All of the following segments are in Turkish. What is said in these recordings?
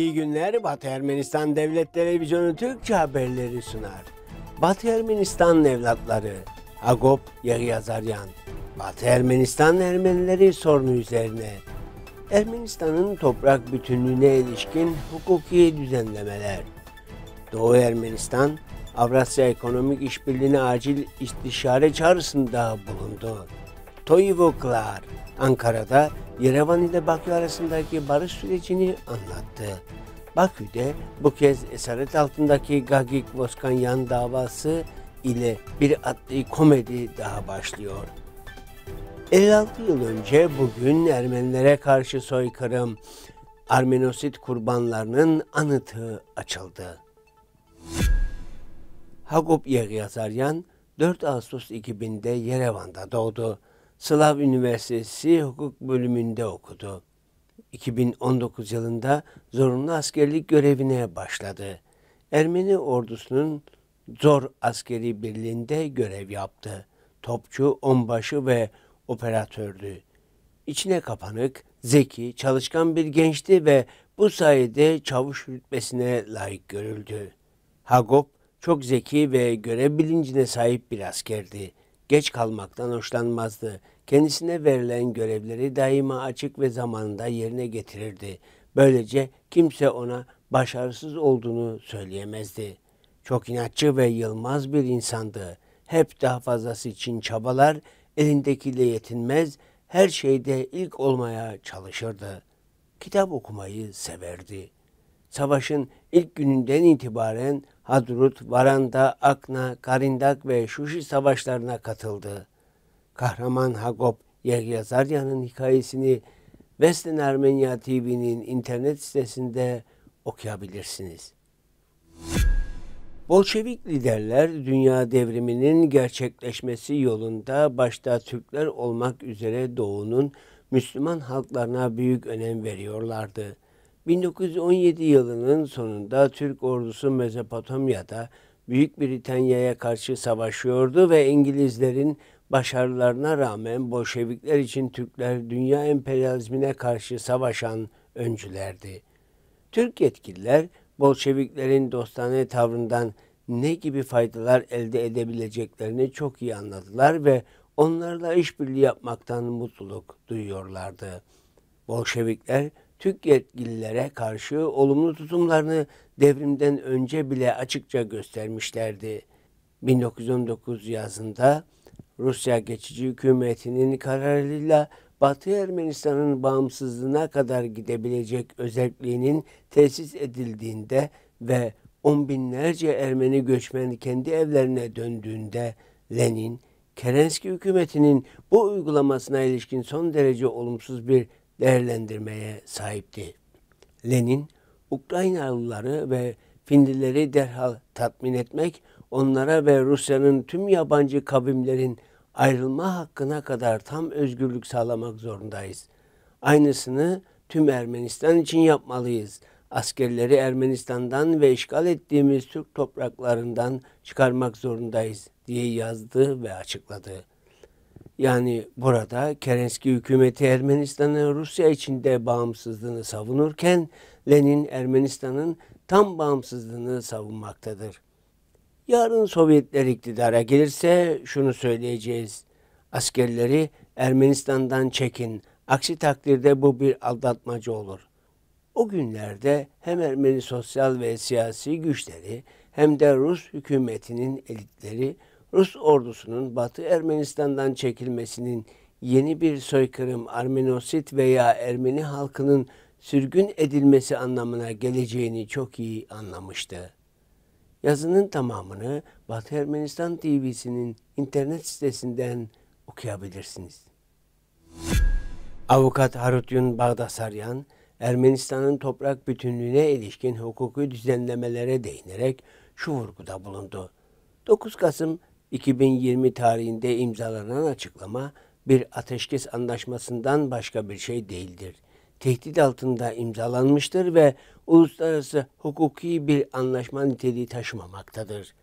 İyi günler Batı Ermenistan Devlet Televizyonu Türkçe haberleri sunar. Batı Ermenistan evlatları Agop Yazaryan Batı Ermenistan Ermenileri sorunu üzerine Ermenistan'ın toprak bütünlüğüne ilişkin hukuki düzenlemeler Doğu Ermenistan Avrasya Ekonomik İşbirliği'ne acil istişare çağrısında bulundu. Toyvuklar Ankara'da Yerevan ile Bakü arasındaki barış sürecini anlattı. Bakü'de bu kez esaret altındaki Gagik Voskanyan davası ile bir adli komedi daha başlıyor. 56 yıl önce bugün Ermenilere karşı soykırım, Armenosit kurbanlarının anıtı açıldı. Hagop Yeryazaryan 4 Ağustos 2000'de Yerevan'da doğdu. Slav Üniversitesi Hukuk Bölümünde okudu. 2019 yılında zorunlu askerlik görevine başladı. Ermeni ordusunun Zor Askeri Birliği'nde görev yaptı. Topçu, onbaşı ve operatördü. İçine kapanık, zeki, çalışkan bir gençti ve bu sayede çavuş rütbesine layık görüldü. Hagop çok zeki ve görev bilincine sahip bir askerdi geç kalmaktan hoşlanmazdı. Kendisine verilen görevleri daima açık ve zamanında yerine getirirdi. Böylece kimse ona başarısız olduğunu söyleyemezdi. Çok inatçı ve yılmaz bir insandı. Hep daha fazlası için çabalar, elindekiyle yetinmez, her şeyde ilk olmaya çalışırdı. Kitap okumayı severdi. Savaşın ilk gününden itibaren Hadrut, Varanda, Akna, Karindak ve Şuşi savaşlarına katıldı. Kahraman Hagop Yehyazarya'nın hikayesini Western Armenia TV'nin internet sitesinde okuyabilirsiniz. Bolşevik liderler dünya devriminin gerçekleşmesi yolunda başta Türkler olmak üzere Doğu'nun Müslüman halklarına büyük önem veriyorlardı. 1917 yılının sonunda Türk ordusu Mezopotamya'da Büyük Britanya'ya karşı savaşıyordu ve İngilizlerin başarılarına rağmen Bolşevikler için Türkler dünya emperyalizmine karşı savaşan öncülerdi. Türk yetkililer Bolşeviklerin dostane tavrından ne gibi faydalar elde edebileceklerini çok iyi anladılar ve onlarla işbirliği yapmaktan mutluluk duyuyorlardı. Bolşevikler Türk yetkililere karşı olumlu tutumlarını devrimden önce bile açıkça göstermişlerdi. 1919 yazında Rusya geçici hükümetinin kararıyla Batı Ermenistan'ın bağımsızlığına kadar gidebilecek özelliğinin tesis edildiğinde ve on binlerce Ermeni göçmen kendi evlerine döndüğünde Lenin, Kerenski hükümetinin bu uygulamasına ilişkin son derece olumsuz bir değerlendirmeye sahipti. Lenin, Ukraynalıları ve Finlileri derhal tatmin etmek, onlara ve Rusya'nın tüm yabancı kavimlerin ayrılma hakkına kadar tam özgürlük sağlamak zorundayız. Aynısını tüm Ermenistan için yapmalıyız. Askerleri Ermenistan'dan ve işgal ettiğimiz Türk topraklarından çıkarmak zorundayız diye yazdı ve açıkladı. Yani burada Kerenski hükümeti Ermenistan'ın Rusya içinde bağımsızlığını savunurken Lenin Ermenistan'ın tam bağımsızlığını savunmaktadır. Yarın Sovyetler iktidara gelirse şunu söyleyeceğiz. Askerleri Ermenistan'dan çekin. Aksi takdirde bu bir aldatmacı olur. O günlerde hem Ermeni sosyal ve siyasi güçleri hem de Rus hükümetinin elitleri Rus ordusunun Batı Ermenistan'dan çekilmesinin yeni bir soykırım, Armenosit veya Ermeni halkının sürgün edilmesi anlamına geleceğini çok iyi anlamıştı. Yazının tamamını Batı Ermenistan TV'sinin internet sitesinden okuyabilirsiniz. Avukat Harutyun Bağdasaryan, Ermenistan'ın toprak bütünlüğüne ilişkin hukuki düzenlemelere değinerek şu vurguda bulundu. 9 Kasım 2020 tarihinde imzalanan açıklama bir ateşkes anlaşmasından başka bir şey değildir. Tehdit altında imzalanmıştır ve uluslararası hukuki bir anlaşma niteliği taşımamaktadır.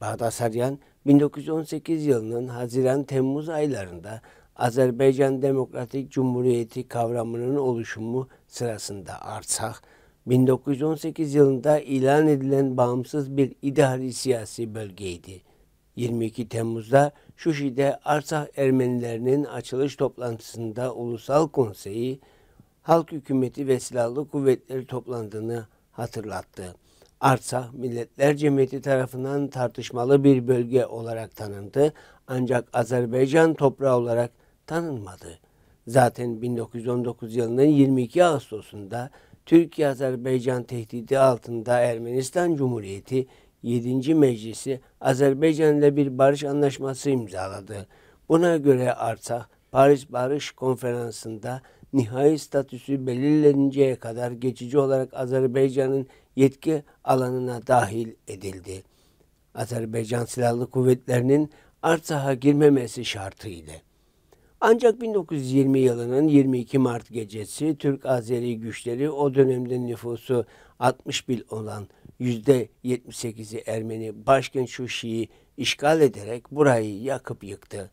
Bağdat Saryan 1918 yılının Haziran-Temmuz aylarında Azerbaycan Demokratik Cumhuriyeti kavramının oluşumu sırasında Arsak, 1918 yılında ilan edilen bağımsız bir idari siyasi bölgeydi. 22 Temmuz'da Şuşi'de Arsah Ermenilerinin açılış toplantısında Ulusal Konseyi, Halk Hükümeti ve Silahlı Kuvvetleri toplandığını hatırlattı. Arsah, Milletler Cemiyeti tarafından tartışmalı bir bölge olarak tanındı ancak Azerbaycan toprağı olarak tanınmadı. Zaten 1919 yılının 22 Ağustos'unda Türkiye-Azerbaycan tehdidi altında Ermenistan Cumhuriyeti 7. Meclisi Azerbaycan ile bir barış anlaşması imzaladı. Buna göre Arsak, Paris Barış Konferansı'nda nihai statüsü belirleninceye kadar geçici olarak Azerbaycan'ın yetki alanına dahil edildi. Azerbaycan Silahlı Kuvvetleri'nin Arsah'a girmemesi şartıydı. Ancak 1920 yılının 22 Mart gecesi Türk-Azeri güçleri o dönemde nüfusu 60 bin olan Yüzde %78'i Ermeni başkent Şuşi'yi işgal ederek burayı yakıp yıktı.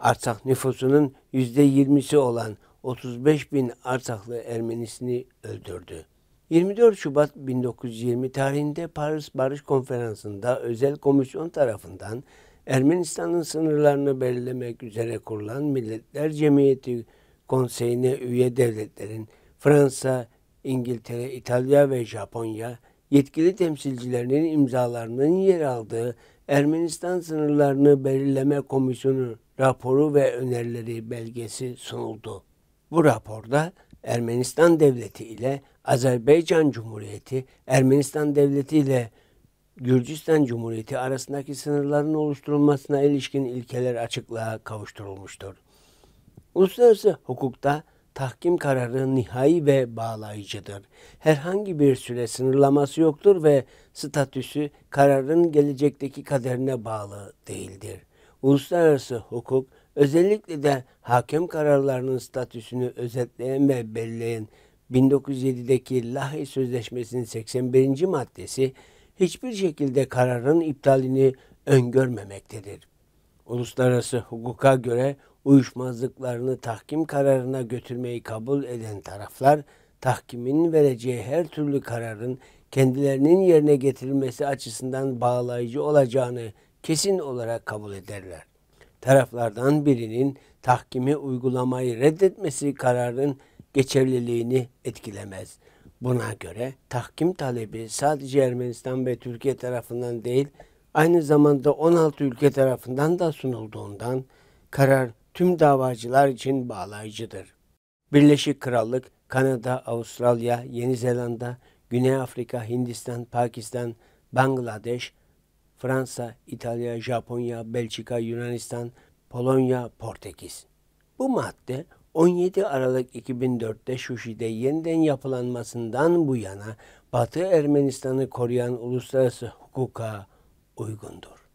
Arsak nüfusunun yüzde yirmisi olan 35 bin Arsaklı Ermenisini öldürdü. 24 Şubat 1920 tarihinde Paris Barış Konferansı'nda özel komisyon tarafından Ermenistan'ın sınırlarını belirlemek üzere kurulan Milletler Cemiyeti Konseyi'ne üye devletlerin Fransa, İngiltere, İtalya ve Japonya yetkili temsilcilerinin imzalarının yer aldığı Ermenistan sınırlarını belirleme komisyonu raporu ve önerileri belgesi sunuldu. Bu raporda Ermenistan Devleti ile Azerbaycan Cumhuriyeti, Ermenistan Devleti ile Gürcistan Cumhuriyeti arasındaki sınırların oluşturulmasına ilişkin ilkeler açıklığa kavuşturulmuştur. Uluslararası hukukta tahkim kararı nihai ve bağlayıcıdır. Herhangi bir süre sınırlaması yoktur ve statüsü kararın gelecekteki kaderine bağlı değildir. Uluslararası hukuk özellikle de hakem kararlarının statüsünü özetleyen ve belirleyen 1907'deki Lahey Sözleşmesi'nin 81. maddesi hiçbir şekilde kararın iptalini öngörmemektedir. Uluslararası hukuka göre uyuşmazlıklarını tahkim kararına götürmeyi kabul eden taraflar, tahkimin vereceği her türlü kararın kendilerinin yerine getirilmesi açısından bağlayıcı olacağını kesin olarak kabul ederler. Taraflardan birinin tahkimi uygulamayı reddetmesi kararın geçerliliğini etkilemez. Buna göre tahkim talebi sadece Ermenistan ve Türkiye tarafından değil, aynı zamanda 16 ülke tarafından da sunulduğundan karar tüm davacılar için bağlayıcıdır. Birleşik Krallık, Kanada, Avustralya, Yeni Zelanda, Güney Afrika, Hindistan, Pakistan, Bangladeş, Fransa, İtalya, Japonya, Belçika, Yunanistan, Polonya, Portekiz. Bu madde 17 Aralık 2004'te Şuşi'de yeniden yapılanmasından bu yana Batı Ermenistan'ı koruyan uluslararası hukuka uygundur.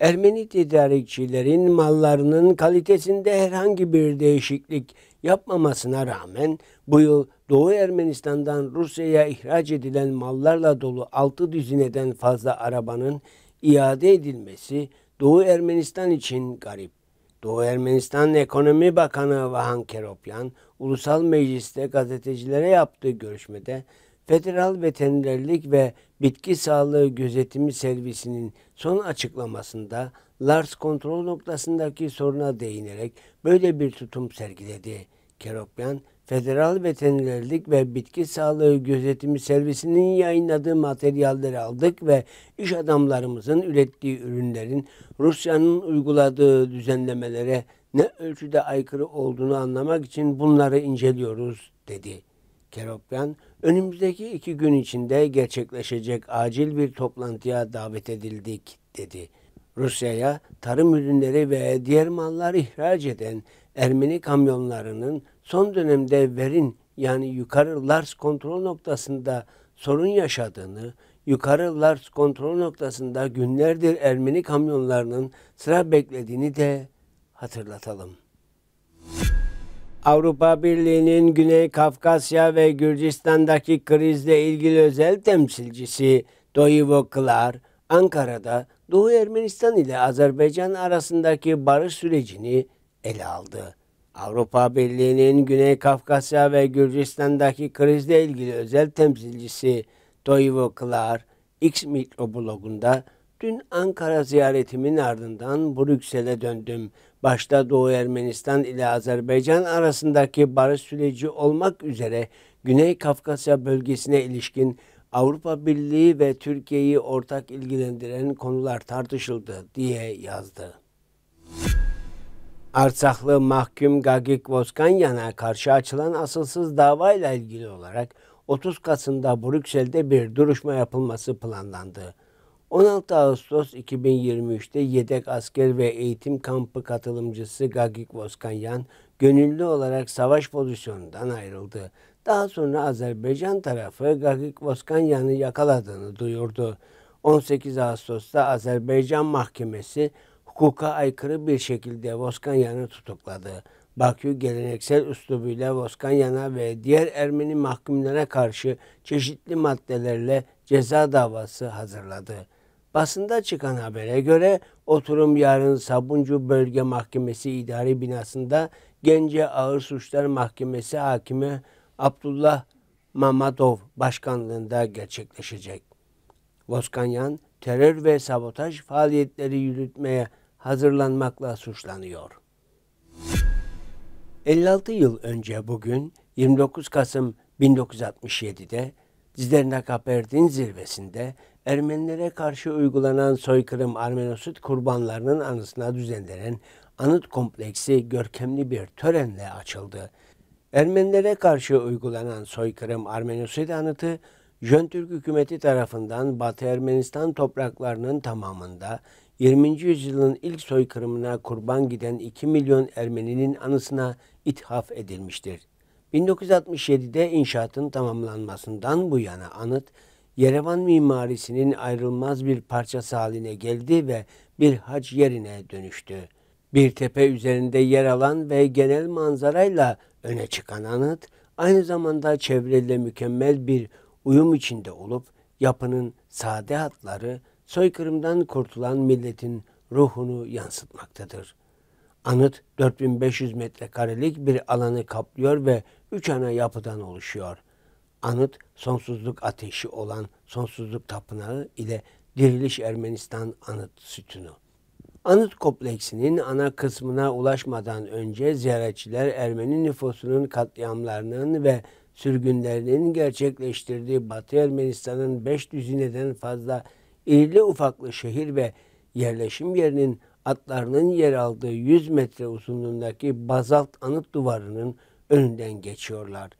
Ermeni tedarikçilerin mallarının kalitesinde herhangi bir değişiklik yapmamasına rağmen bu yıl Doğu Ermenistan'dan Rusya'ya ihraç edilen mallarla dolu 6 düzineden fazla arabanın iade edilmesi Doğu Ermenistan için garip. Doğu Ermenistan Ekonomi Bakanı Vahan Keropyan, Ulusal Meclis'te gazetecilere yaptığı görüşmede federal veterinerlik ve Bitki Sağlığı Gözetimi Servisinin son açıklamasında Lars kontrol noktasındaki soruna değinerek böyle bir tutum sergiledi. Keropyan, Federal Veterinerlik ve Bitki Sağlığı Gözetimi Servisinin yayınladığı materyalleri aldık ve iş adamlarımızın ürettiği ürünlerin Rusya'nın uyguladığı düzenlemelere ne ölçüde aykırı olduğunu anlamak için bunları inceliyoruz dedi. Keropyan, önümüzdeki iki gün içinde gerçekleşecek acil bir toplantıya davet edildik, dedi. Rusya'ya tarım ürünleri ve diğer mallar ihraç eden Ermeni kamyonlarının son dönemde verin yani yukarı Lars kontrol noktasında sorun yaşadığını, yukarı Lars kontrol noktasında günlerdir Ermeni kamyonlarının sıra beklediğini de hatırlatalım. Avrupa Birliği'nin Güney Kafkasya ve Gürcistan'daki krizle ilgili özel temsilcisi Doivo Klar, Ankara'da Doğu Ermenistan ile Azerbaycan arasındaki barış sürecini ele aldı. Avrupa Birliği'nin Güney Kafkasya ve Gürcistan'daki krizle ilgili özel temsilcisi Toivo Klar, X mikroblogunda dün Ankara ziyaretimin ardından Brüksel'e döndüm başta Doğu Ermenistan ile Azerbaycan arasındaki barış süreci olmak üzere Güney Kafkasya bölgesine ilişkin Avrupa Birliği ve Türkiye'yi ortak ilgilendiren konular tartışıldı diye yazdı. Artsaklı mahkum Gagik Voskanyan'a karşı açılan asılsız davayla ilgili olarak 30 Kasım'da Brüksel'de bir duruşma yapılması planlandı. 16 Ağustos 2023'te yedek asker ve eğitim kampı katılımcısı Gagik Voskanyan gönüllü olarak savaş pozisyonundan ayrıldı. Daha sonra Azerbaycan tarafı Gagik Voskanyan'ı yakaladığını duyurdu. 18 Ağustos'ta Azerbaycan mahkemesi hukuka aykırı bir şekilde Voskanyan'ı tutukladı. Bakü geleneksel üslubuyla Voskanyan'a ve diğer Ermeni mahkumlara karşı çeşitli maddelerle ceza davası hazırladı. Basında çıkan habere göre oturum yarın Sabuncu Bölge Mahkemesi İdari Binası'nda Gence Ağır Suçlar Mahkemesi Hakimi Abdullah Mamadov başkanlığında gerçekleşecek. Voskanyan terör ve sabotaj faaliyetleri yürütmeye hazırlanmakla suçlanıyor. 56 yıl önce bugün 29 Kasım 1967'de Zdenek Apert'in zirvesinde Ermenilere karşı uygulanan soykırım Armenosit kurbanlarının anısına düzenlenen anıt kompleksi görkemli bir törenle açıldı. Ermenilere karşı uygulanan soykırım Armenosit anıtı, Jöntürk hükümeti tarafından Batı Ermenistan topraklarının tamamında 20. yüzyılın ilk soykırımına kurban giden 2 milyon Ermeninin anısına ithaf edilmiştir. 1967'de inşaatın tamamlanmasından bu yana anıt Yerevan mimarisinin ayrılmaz bir parçası haline geldi ve bir hac yerine dönüştü. Bir tepe üzerinde yer alan ve genel manzarayla öne çıkan anıt, aynı zamanda çevreyle mükemmel bir uyum içinde olup yapının sade hatları soykırımdan kurtulan milletin ruhunu yansıtmaktadır. Anıt 4500 metrekarelik bir alanı kaplıyor ve üç ana yapıdan oluşuyor anıt sonsuzluk ateşi olan sonsuzluk tapınağı ile Diriliş Ermenistan anıt sütunu. Anıt kompleksinin ana kısmına ulaşmadan önce ziyaretçiler Ermeni nüfusunun katliamlarının ve sürgünlerinin gerçekleştirdiği Batı Ermenistan'ın 5 düzineden fazla irili ufaklı şehir ve yerleşim yerinin atlarının yer aldığı 100 metre uzunluğundaki bazalt anıt duvarının önünden geçiyorlar.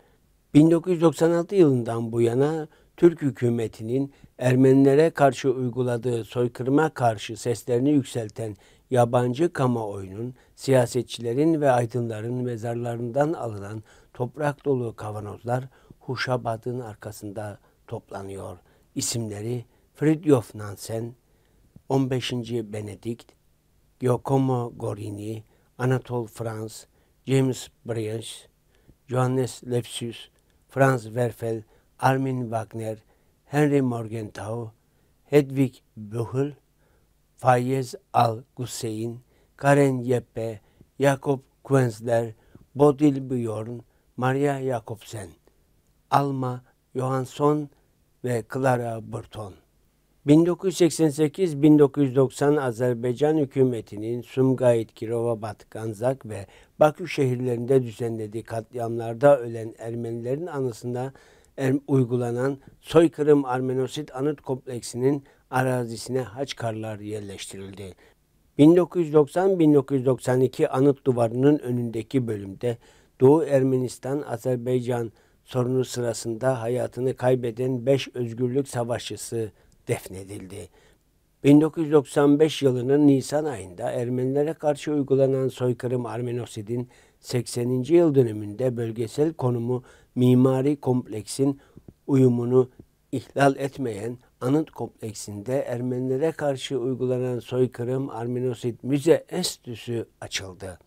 1996 yılından bu yana Türk hükümetinin Ermenilere karşı uyguladığı soykırıma karşı seslerini yükselten yabancı kamuoyunun, siyasetçilerin ve aydınların mezarlarından alınan toprak dolu kavanozlar Huşabad'ın arkasında toplanıyor. İsimleri Fridjof Nansen, 15. Benedikt, Giacomo Gorini, Anatol Franz, James Branch, Johannes Lepsius, Franz Werfel, Armin Wagner, Henry Morgenthau, Hedwig Böhl, Fayez al Gusein, Karen Yeppe, Jakob Quenzler, Bodil Bjorn, Maria Jakobsen, Alma Johansson ve Clara Burton. 1988-1990 Azerbaycan hükümetinin Sumgayit, Kirovabat, Ganzak ve Bakü şehirlerinde düzenlediği katliamlarda ölen Ermenilerin anısında er, uygulanan soykırım Armenosit Anıt Kompleksinin arazisine haçkarlar yerleştirildi. 1990-1992 anıt duvarının önündeki bölümde Doğu Ermenistan-Azerbaycan sorunu sırasında hayatını kaybeden 5 özgürlük savaşçısı defnedildi. 1995 yılının Nisan ayında Ermenilere karşı uygulanan soykırım Armenosid'in 80. yıl dönümünde bölgesel konumu mimari kompleksin uyumunu ihlal etmeyen anıt kompleksinde Ermenilere karşı uygulanan soykırım Armenosid Müze Enstitüsü açıldı.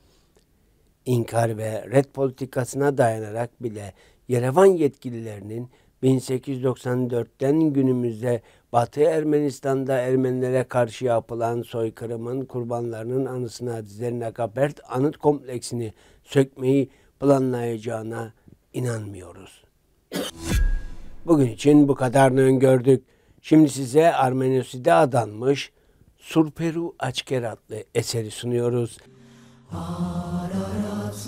İnkar ve red politikasına dayanarak bile Yerevan yetkililerinin 1894'ten günümüze Batı Ermenistan'da Ermenilere karşı yapılan soykırımın kurbanlarının anısına Dizlerine Kapert anıt kompleksini sökmeyi planlayacağına inanmıyoruz. Bugün için bu kadarını öngördük. Şimdi size Armenosid'e adanmış Surperu Açker adlı eseri sunuyoruz. Ararat